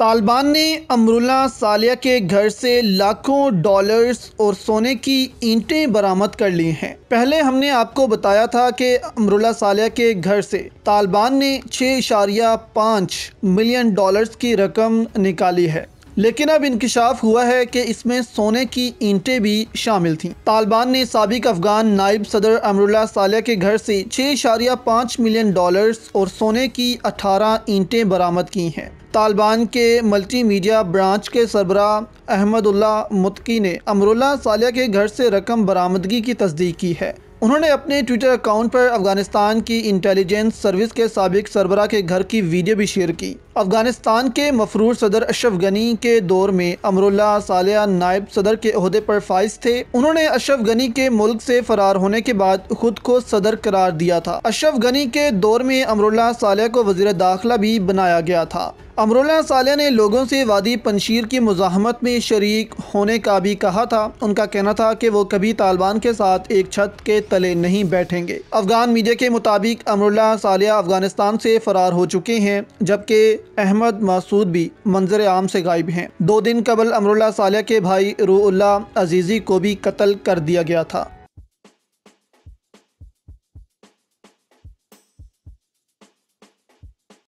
तालिबान ने अमरुला सालिया के घर से लाखों डॉलर्स और सोने की ईंटें बरामद कर ली हैं पहले हमने आपको बताया था कि अमरुला सालिया के घर से तालिबान ने छः इशारिया पाँच मिलियन डॉलर्स की रकम निकाली है लेकिन अब इंकशाफ हुआ है कि इसमें सोने की ईंटें भी शामिल थीं तालिबान ने सबक अफगान नायब सदर अमरुल्ला सालिया के घर से छः इशारिया पाँच मिलियन डॉलर्स और सोने की अठारह ईंटें बरामद की हैं तालिबान के मल्टी मीडिया ब्रांच के सरबरा अहमदुल्ला मुतकी ने अमरुल्ला सालिया के घर से रकम बरामदगी की तस्दीक की है उन्होंने अपने ट्विटर अकाउंट पर अफगानिस्तान की इंटेलिजेंस सर्विस के सबक सरबरा के घर की वीडियो भी शेयर की अफगानिस्तान के मफरूर सदर अशरफ गनी के दौर में अमरुल्ला सालिया नायब सदर के अहदे पर फाइज थे उन्होंने अशरफ गनी के मुल्क से फरार होने के बाद खुद को सदर करार दिया था अशरफ गनी के दौर में अमरुल्ला सालिया को वजीर दाखिला भी बनाया गया था अमरोला सालिया ने लोगों से वादी पनशीर की मुजाहमत में शरीक होने का भी कहा था उनका कहना था कि वो कभी तालिबान के साथ एक छत के तले नहीं बैठेंगे अफगान मीडिया के मुताबिक अमरुल्ला सालिया अफगानिस्तान से फरार हो चुके हैं जबकि अहमद मासूद भी मंजर आम से गायब हैं दो दिन कबल अमरुल्ला सालिया के भाई रूउल्ला अजीज़ी को भी कत्ल कर दिया गया था